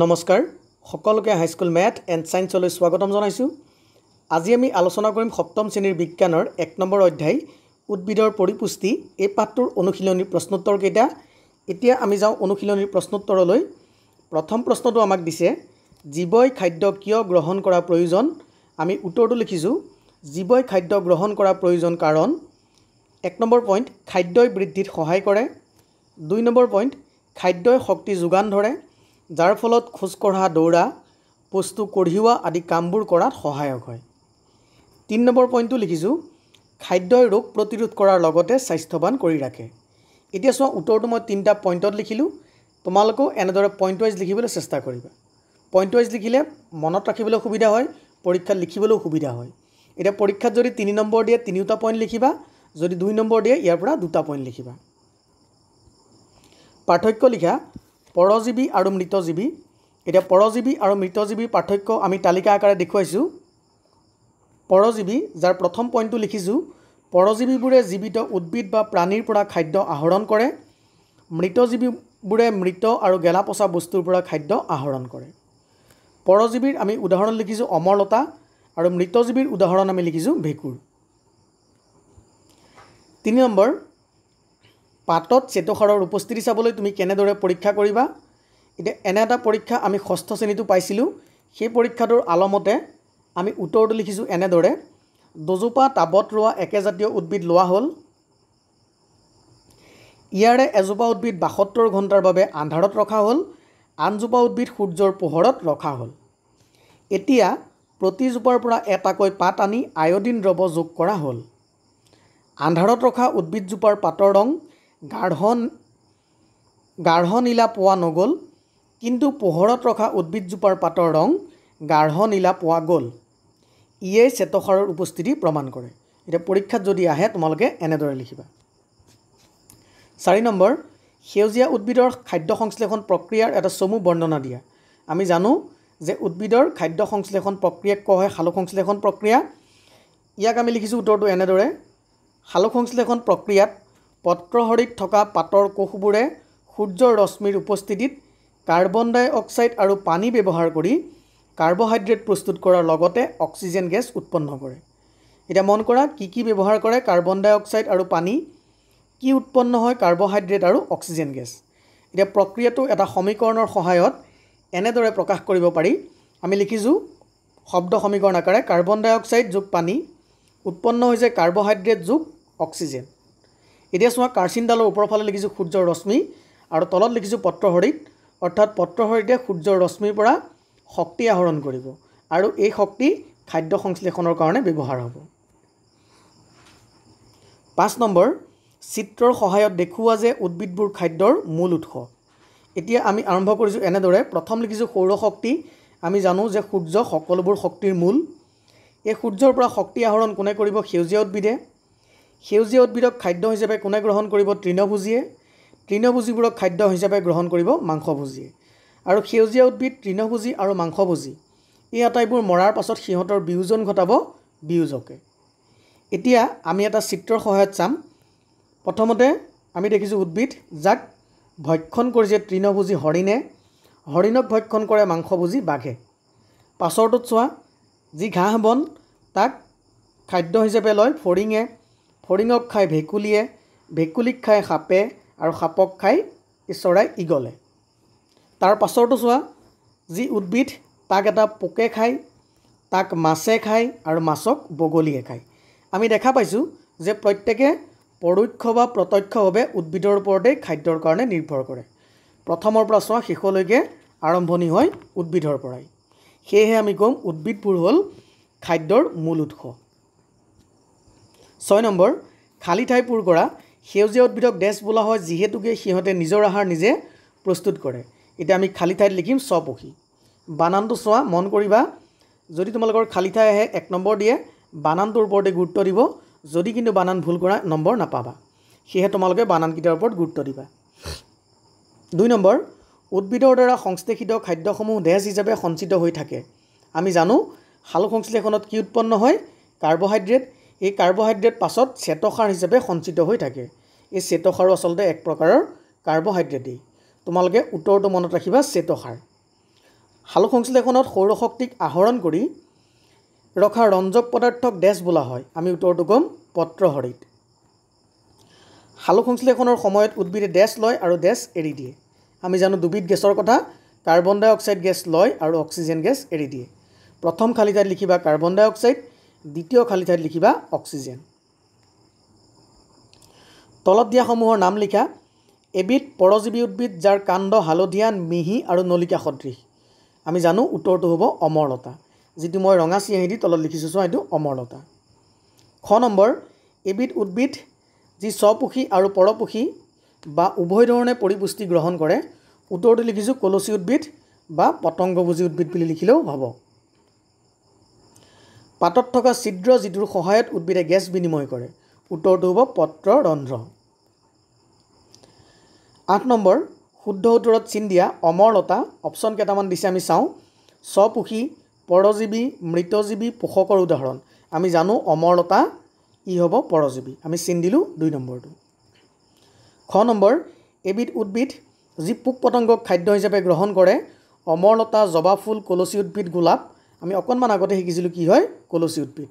নমস্কাৰ সকলোকে high school math and চায়েন্সলৈ স্বাগতম জনাইছোঁ আজি আমি আলোচনা কৰিম সপ্তম শ্ৰেণীৰ বিজ্ঞানৰ এক নম্বৰ অধ্যায় উদ্ভিদৰ পৰিপুষ্টি এই পাঠটোৰ অনুশীলনীৰ প্ৰশ্নোত্তৰকেইটা এতিয়া আমি যাওঁ অনুশীলনীৰ প্ৰশ্নোত্তৰলৈ প্ৰথম প্ৰশ্নটো আমাক দিছে জীৱই খাদ্য কিয় গ্ৰহণ কৰা প্ৰয়োজন আমি উত্তৰটো লিখিছোঁ জীৱই খাদ্য গ্ৰহণ কৰা প্ৰয়োজন কাৰণ এক নম্বৰ পইণ্ট খাদ্যই বৃদ্ধিত সহায় কৰে দুই নম্বৰ পইণ্ট খাদ্যই শক্তি যোগান ধৰে যাৰ ফলত খোজকঢ়া দৌৰা বস্তু কঢ়িওৱা আদি কামবোৰ কৰাত সহায়ক হয় তিনি নম্বৰ পইণ্টটো লিখিছোঁ খাদ্যই ৰোগ প্ৰতিৰোধ কৰাৰ লগতে স্বাস্থ্যৱান কৰি ৰাখে এতিয়া চোৱা উত্তৰটো মই তিনিটা পইণ্টত লিখিলোঁ তোমালোকেও এনেদৰে পইণ্ট ৱাইজ লিখিবলৈ চেষ্টা কৰিবা পইণ্ট ৱাইজ লিখিলে মনত ৰাখিবলৈ সুবিধা হয় পৰীক্ষাত লিখিবলৈও সুবিধা হয় এতিয়া পৰীক্ষাত যদি তিনি নম্বৰ দিয়ে তিনিওটা পইণ্ট লিখিবা যদি দুই নম্বৰ দিয়ে ইয়াৰ পৰা দুটা পইণ্ট লিখিবা পাৰ্থক্য লিখা পৰজীৱী আৰু মৃতজীৱী এতিয়া পৰজীৱী আৰু মৃতজীৱীৰ পাৰ্থক্য আমি তালিকা আকাৰে দেখুৱাইছোঁ পৰজীৱী যাৰ প্ৰথম পইণ্টটো লিখিছোঁ পৰজীৱীবোৰে জীৱিত উদ্ভিদ বা প্ৰাণীৰ পৰা খাদ্য আহৰণ কৰে মৃতজীৱীবোৰে মৃত আৰু গেলা পচা বস্তুৰ পৰা খাদ্য আহৰণ কৰে পৰজীৱীৰ আমি উদাহৰণ লিখিছোঁ অমৰলতা আৰু মৃতজীৱীৰ উদাহৰণ আমি লিখিছোঁ ভেঁকুৰ তিনি নম্বৰ পাতত চেতসাৰৰ উপস্থিতি চাবলৈ তুমি কেনেদৰে পৰীক্ষা কৰিবা এতিয়া এনে এটা পৰীক্ষা আমি ষষ্ঠ শ্ৰেণীটো পাইছিলোঁ সেই পৰীক্ষাটোৰ আলমতে আমি উত্তৰটো লিখিছোঁ এনেদৰে দুজোপা টাবত ৰোৱা একেজাতীয় উদ্ভিদ লোৱা হ'ল ইয়াৰে এজোপা উদ্ভিদ বাসত্তৰ ঘণ্টাৰ বাবে আন্ধাৰত ৰখা হ'ল আনজোপা উদ্ভিদ সূৰ্যৰ পোহৰত ৰখা হ'ল এতিয়া প্ৰতিজোপাৰ পৰা এটাকৈ পাত আনি আয়ডিন দ্ৰৱ যোগ কৰা হ'ল আন্ধাৰত ৰখা উদ্ভিদজোপাৰ পাতৰ ৰং গাঢ়ন গাঢ় নীলা পোৱা নগ'ল কিন্তু পোহৰত ৰখা উদ্ভিদজোপাৰ পাতৰ ৰং গাঢ় নীলা পোৱা গ'ল ইয়েই চেতসাৰৰ উপস্থিতি প্ৰমাণ কৰে এতিয়া পৰীক্ষাত যদি আহে তোমালোকে এনেদৰে লিখিবা চাৰি নম্বৰ সেউজীয়া উদ্ভিদৰ খাদ্য সংশ্লেষণ প্ৰক্ৰিয়াৰ এটা চমু বৰ্ণনা দিয়া আমি জানো যে উদ্ভিদৰ খাদ্য সংশ্লেষণ প্ৰক্ৰিয়াক কোৱা হয় শালুক সংশ্লেষণ প্ৰক্ৰিয়া ইয়াক আমি লিখিছোঁ উত্তৰটো এনেদৰে শালুক সংশ্লেষণ প্ৰক্ৰিয়াত পত্ৰহৰিত থকা পাতৰ কোষবোৰে সূৰ্যৰ ৰশ্মিৰ উপস্থিতিত কাৰ্বন ডাই অক্সাইড আৰু পানী ব্যৱহাৰ কৰি কাৰ্বহাইড্ৰেট প্ৰস্তুত কৰাৰ লগতে অক্সিজেন গেছ উৎপন্ন কৰে এতিয়া মন কৰা কি কি ব্যৱহাৰ কৰে কাৰ্বন ডাই অক্সাইড আৰু পানী কি উৎপন্ন হয় কাৰ্বহাইড্ৰেট আৰু অক্সিজেন গেছ এতিয়া প্ৰক্ৰিয়াটো এটা সমীকৰণৰ সহায়ত এনেদৰে প্ৰকাশ কৰিব পাৰি আমি লিখিছোঁ শব্দ সমীকৰণ আকাৰে কাৰ্বন ডাই অক্সাইড যোগ পানী উৎপন্ন হৈছে কাৰ্বহাইড্ৰেট যোগ অক্সিজেন এতিয়া চোৱা কাৰ্চিনডালৰ ওপৰৰ ফালে লিখিছোঁ সূৰ্যৰ ৰশ্মি আৰু তলত লিখিছোঁ পত্ৰহৰিত অৰ্থাৎ পত্ৰহৰিতে সূৰ্যৰ ৰশ্মিৰ পৰা শক্তি আহৰণ কৰিব আৰু এই শক্তি খাদ্য সংশ্লেষণৰ কাৰণে ব্যৱহাৰ হ'ব পাঁচ নম্বৰ চিত্ৰৰ সহায়ত দেখুওৱা যে উদ্ভিদবোৰ খাদ্যৰ মূল উৎস এতিয়া আমি আৰম্ভ কৰিছোঁ এনেদৰে প্ৰথম লিখিছোঁ সৌৰশক্তি আমি জানো যে সূৰ্য সকলোবোৰ শক্তিৰ মূল এই সূৰ্যৰ পৰা শক্তি আহৰণ কোনে কৰিব সেউজীয়া উদ্ভিদে সেউজীয়া উদ্ভিদক খাদ্য হিচাপে কোনে গ্ৰহণ কৰিব তৃণভোজীয়ে তৃণভোজীবোৰক খাদ্য হিচাপে গ্ৰহণ কৰিব মাংসভোজীয়ে আৰু সেউজীয়া উদ্ভিদ তৃণভোজী আৰু মাংসভোজী এই আটাইবোৰ মৰাৰ পাছত সিহঁতৰ বিয়োজন ঘটাব বিয়োজকে এতিয়া আমি এটা চিত্ৰৰ সহায়ত চাম প্ৰথমতে আমি দেখিছোঁ উদ্ভিদ যাক ভক্ষণ কৰিছে তৃণভোজী হৰিণে হৰিণক ভক্ষণ কৰে মাংসভোজী বাঘে পাছৰটোত চোৱা যি ঘাঁহ বন তাক খাদ্য হিচাপে লয় ফৰিঙে ফৰিঙক খাই ভেকুলীয়ে ভেকুলীক খাই সাপে আৰু সাপক খাই ঈশ্বৰাই ইগলে তাৰ পাছৰটো চোৱা যি উদ্ভিদ তাক এটা পোকে খায় তাক মাছে খায় আৰু মাছক বগলীয়ে খায় আমি দেখা পাইছোঁ যে প্ৰত্যেকে পৰোক্ষ বা প্ৰত্যক্ষভাৱে উদ্ভিদৰ ওপৰতেই খাদ্যৰ কাৰণে নিৰ্ভৰ কৰে প্ৰথমৰ পৰা চোৱা শেষলৈকে আৰম্ভণি হয় উদ্ভিদৰ পৰাই সেয়েহে আমি ক'ম উদ্ভিদবোৰ হ'ল খাদ্যৰ মূল উৎস ছয় নম্বৰ খালী ঠাইবোৰ কৰা সেউজীয়া উদ্ভিদক ডেছ বোলা হয় যিহেতুকে সিহঁতে নিজৰ আহাৰ নিজে প্ৰস্তুত কৰে এতিয়া আমি খালী ঠাইত লিখিম ছ স্বপক্ষী বানানটো চোৱা মন কৰিবা যদি তোমালোকৰ খালী ঠাই আহে এক নম্বৰ দিয়ে বানানটোৰ ওপৰতে গুৰুত্ব দিব যদি কিন্তু বানান ভুল কৰা নম্বৰ নাপাবা সেয়েহে তোমালোকে বানানকেইটাৰ ওপৰত গুৰুত্ব দিবা দুই নম্বৰ উদ্ভিদৰ দ্বাৰা সংশ্লেষিত খাদ্যসমূহ ডেছ হিচাপে সঞ্চিত হৈ থাকে আমি জানো শালু সংশ্লেষণত কি উৎপন্ন হয় কাৰ্বহাইড্ৰেট এই কাৰ্বহাইড্ৰেট পাছত চেতসাৰ হিচাপে সঞ্চিত হৈ থাকে এই চেতসাৰো আচলতে এক প্ৰকাৰৰ কাৰ্বহাইড্ৰেটেই তোমালোকে উত্তৰটো মনত ৰাখিবা চেতসাৰ শালু সংশ্লেষণত সৌৰ শক্তিক আহৰণ কৰি ৰখা ৰঞ্জক পদাৰ্থক ডেছ বোলা হয় আমি উত্তৰটো গম পত্ৰহৰিত শালু সংশ্লেষণৰ সময়ত উদ্ভিদে ডেছ লয় আৰু ডেছ এৰি দিয়ে আমি জানো দুবিধ গেছৰ কথা কাৰ্বন ডাই অক্সাইড গেছ লয় আৰু অক্সিজেন গেছ এৰি দিয়ে প্ৰথম খালী তাত লিখিবা কাৰ্বন ডাই অক্সাইড দ্বিতীয় খালী ঠাইত লিখিবা অক্সিজেন তলত দিয়াসমূহৰ নাম লিখা এবিধ পৰজীৱী উদ্ভিদ যাৰ কাণ্ড হালধীয়া মিহি আৰু নলিকা সদৃশ আমি জানো উত্তৰটো হ'ব অমৰলতা যিটো মই ৰঙা চিয়াহী দি তলত লিখিছোঁ চোৱা সেইটো অমৰলতা খ নম্বৰ এবিধ উদ্ভিদ যি স্বপোষী আৰু পৰপোষী বা উভয় ধৰণে পৰিপুষ্টি গ্ৰহণ কৰে উত্তৰটো লিখিছোঁ কলচী উদ্ভিদ বা পতংগভোজী উদ্ভিদ বুলি লিখিলেও হ'ব পাতত থকা ছিদ্ৰ যিটোৰ সহায়ত উদ্ভিদে গেছ বিনিময় কৰে উত্তৰটো হ'ব পত্ৰ ৰন্ধ্ৰ আঠ নম্বৰ শুদ্ধ উত্তৰত চিন দিয়া অমৰলতা অপশ্যন কেইটামান দিছে আমি চাওঁ স্বপোষী পৰজীৱী মৃতজীৱী পোষকৰ উদাহৰণ আমি জানো অমৰলতা ই হ'ব পৰজীৱী আমি চিন দিলোঁ দুই নম্বৰটো খ নম্বৰ এবিধ উদ্ভিদ যি পোক পতংগক খাদ্য হিচাপে গ্ৰহণ কৰে অমৰলতা জবা ফুল কলচী উদ্ভিদ গোলাপ আমি অকণমান আগতে শিকিছিলোঁ কি হয় কলচী উদ্ভিদ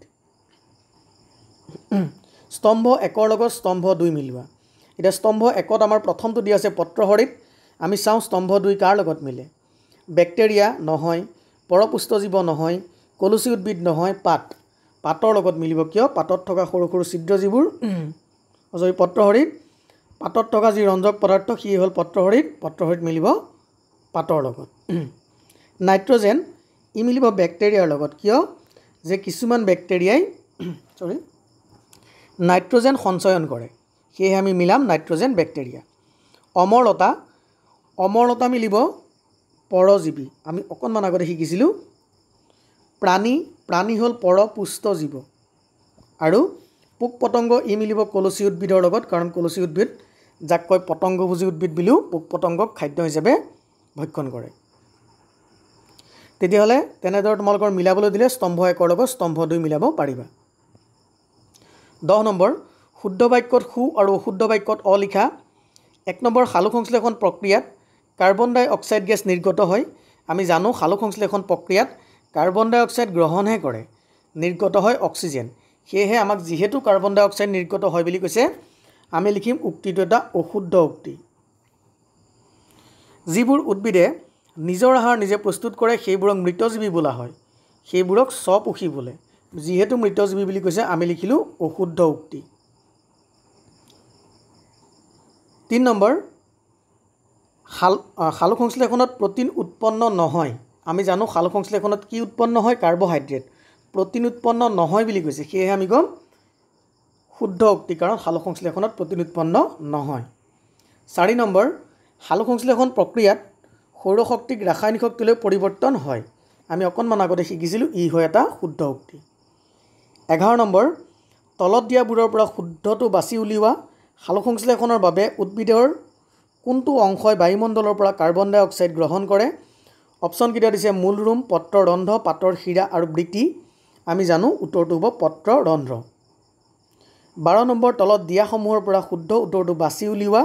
স্তম্ভ একৰ লগত স্তম্ভ দুই মিলোৱা এতিয়া স্তম্ভ একত আমাৰ প্ৰথমটো দিয়া আছে পত্ৰহৰিত আমি চাওঁ স্তম্ভ দুই কাৰ লগত মিলে বেক্টেৰিয়া নহয় পৰপুষ্ট জীৱ নহয় কলচী উদ্ভিদ নহয় পাত পাতৰ লগত মিলিব কিয় পাতত থকা সৰু সৰু যিবোৰ যদি পত্ৰহৰিত পাতত থকা যি ৰঞ্জক পদাৰ্থ সি হ'ল পত্ৰহৰিত পত্ৰহৰিত মিলিব পাতৰ লগত নাইট্ৰজেন ই মিলিব বেক্টেৰিয়াৰ লগত কিয় যে কিছুমান বেক্টেৰিয়াই চৰি নাইট্ৰজেন সঞ্চয়ন কৰে সেয়েহে আমি মিলাম নাইট্ৰজেন বেক্টেৰিয়া অমৰলতা অমৰলতা মিলিব পৰজীৱী আমি অকণমান আগতে শিকিছিলোঁ প্ৰাণী প্ৰাণী হ'ল পৰ পুষ্ট জীৱ আৰু পোক পতংগ ই মিলিব কলচী উদ্ভিদৰ লগত কাৰণ কলচী উদ্ভিদ যাক কয় পতংগভোজী উদ্ভিদ বুলিও পোক পতংগক খাদ্য হিচাপে ভক্ষণ কৰে তেতিয়াহ'লে তেনেদৰে তোমালোকৰ মিলাবলৈ দিলে স্তম্ভ একৰ লগত স্তম্ভ দুই মিলাব পাৰিবা দহ নম্বৰ শুদ্ধ বাক্যত সু আৰু অশুদ্ধ বাক্যত অলিখা এক নম্বৰ সালোক সংশ্লেষণ প্ৰক্ৰিয়াত কাৰ্বন ডাই অক্সাইড গেছ নিৰ্গত হয় আমি জানো সালোক সংশ্লেষণ প্ৰক্ৰিয়াত কাৰ্বন ডাই অক্সাইড গ্ৰহণহে কৰে নিৰ্গত হয় অক্সিজেন সেয়েহে আমাক যিহেতু কাৰ্বন ডাই অক্সাইড নিৰ্গত হয় বুলি কৈছে আমি লিখিম উক্তিটো এটা অশুদ্ধ উক্তি যিবোৰ উদ্ভিদে নিজৰ আহাৰ নিজে প্ৰস্তুত কৰে সেইবোৰক মৃতজীৱী বোলা হয় সেইবোৰক স্বপোষী বোলে যিহেতু মৃতজীৱী বুলি কৈছে আমি লিখিলোঁ অশুদ্ধ উক্তি তিনি নম্বৰ শাল শালু সংশ্লেষণত প্ৰটিন উৎপন্ন নহয় আমি জানো শালু সংশ্লেষণত কি উৎপন্ন হয় কাৰ্বহাইড্ৰেট প্ৰটিন উৎপন্ন নহয় বুলি কৈছে সেয়েহে আমি ক'ম শুদ্ধ উক্তি কাৰণ শালু সংশ্লেষণত প্ৰটিন উৎপন্ন নহয় চাৰি নম্বৰ শালু সংশ্লেষণ প্ৰক্ৰিয়াত সৌৰশক্তিক ৰাসায়নিক শক্তিলৈ পৰিৱৰ্তন হয় আমি অকণমান আগতে শিকিছিলোঁ ই হয় এটা শুদ্ধ শক্তি এঘাৰ নম্বৰ তলত দিয়াবোৰৰ পৰা শুদ্ধটো বাছি উলিওৱা সালোসংশ্লেষণৰ বাবে উদ্ভিদৰ কোনটো অংশই বায়ুমণ্ডলৰ পৰা কাৰ্বন ডাই অক্সাইড গ্ৰহণ কৰে অপশ্যনকেইটা দিছে মূল ৰুম পত্ৰ ৰন্ধ পাতৰ শিৰা আৰু বৃত্তি আমি জানো উত্তৰটো হ'ব পত্ৰ ৰন্ধ বাৰ নম্বৰ তলত দিয়াসমূহৰ পৰা শুদ্ধ উত্তৰটো বাছি উলিওৱা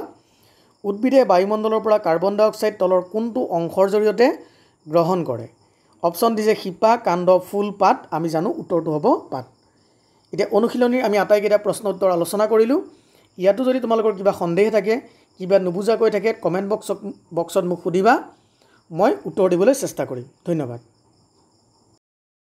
উদ্ভিদে বায়ুমণ্ডলৰ পৰা কাৰ্বন ডাই অক্সাইড তলৰ কোনটো অংশৰ জৰিয়তে গ্ৰহণ কৰে অপশ্যন দিছে শিপা কাণ্ড ফুল পাত আমি জানো উত্তৰটো হ'ব পাত এতিয়া অনুশীলনীৰ আমি আটাইকেইটা প্ৰশ্ন উত্তৰ আলোচনা কৰিলোঁ ইয়াতো যদি তোমালোকৰ কিবা সন্দেহ থাকে কিবা নুবুজাকৈ থাকে কমেণ্ট বক্সত বক্সত মোক সুধিবা মই উত্তৰ দিবলৈ চেষ্টা কৰিম ধন্যবাদ